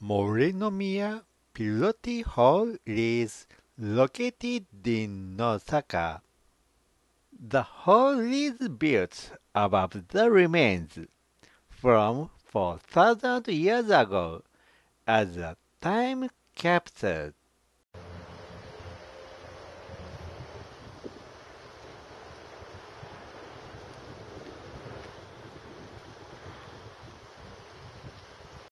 Miya Purity Hall is located in Osaka. The hall is built above the remains from 4,000 years ago as a time capsule.